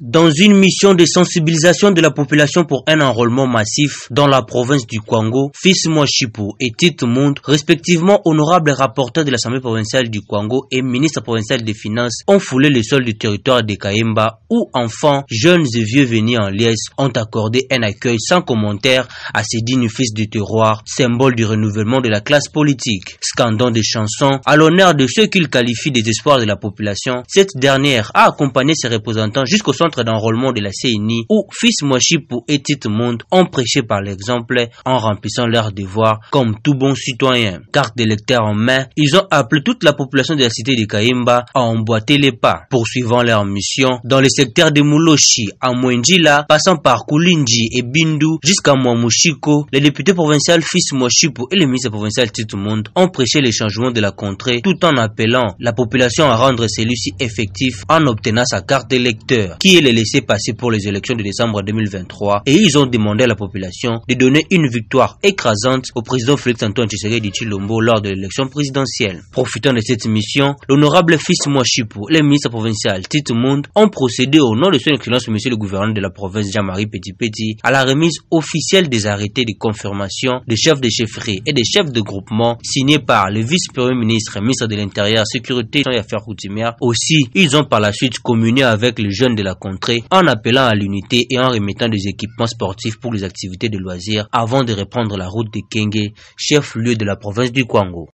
dans une mission de sensibilisation de la population pour un enrôlement massif dans la province du Congo, Fils Moachipo et Tite Monde, respectivement honorables rapporteurs de l'Assemblée provinciale du Congo et ministre provincial des Finances, ont foulé le sol du territoire de Kayemba où enfants, jeunes et vieux venus en liesse ont accordé un accueil sans commentaire à ces dignes fils du terroir, symbole du renouvellement de la classe politique. Scandant des chansons à l'honneur de ceux qu'il qualifie des espoirs de la population, cette dernière a accompagné ses représentants jusqu'au centre d'enrôlement de la CNI où Fils Mouachipou et Tite Monde ont prêché par l'exemple en remplissant leurs devoirs comme tout bon citoyen. Carte d'électeur en main, ils ont appelé toute la population de la cité de Kaimba à emboîter les pas, poursuivant leur mission dans le secteur de Muloshi à Mwenjila, passant par Kulinji et Bindu jusqu'à Mwamushiko. Les députés provinciaux Fils Mouachipou et le ministre provincial Tite Monde ont prêché les changements de la contrée tout en appelant la population à rendre celui-ci effectif en obtenant sa carte d'électeur qui les laisser passer pour les élections de décembre 2023 et ils ont demandé à la population de donner une victoire écrasante au président Félix Antoine Tshisekedi Chilombo lors de l'élection présidentielle. Profitant de cette mission, l'honorable fils Mouachipou, le ministre provincial Tite Monde, ont procédé au nom de son excellence monsieur le gouverneur de la province Jean-Marie Petit Petit à la remise officielle des arrêtés de confirmation des chefs de chefferie et des chefs de groupement signés par le vice-premier ministre, et ministre de l'Intérieur, Sécurité et Affaires coutumières. Aussi, ils ont par la suite communié avec les jeunes de la en appelant à l'unité et en remettant des équipements sportifs pour les activités de loisirs avant de reprendre la route de Kenge, chef-lieu de la province du Kwango.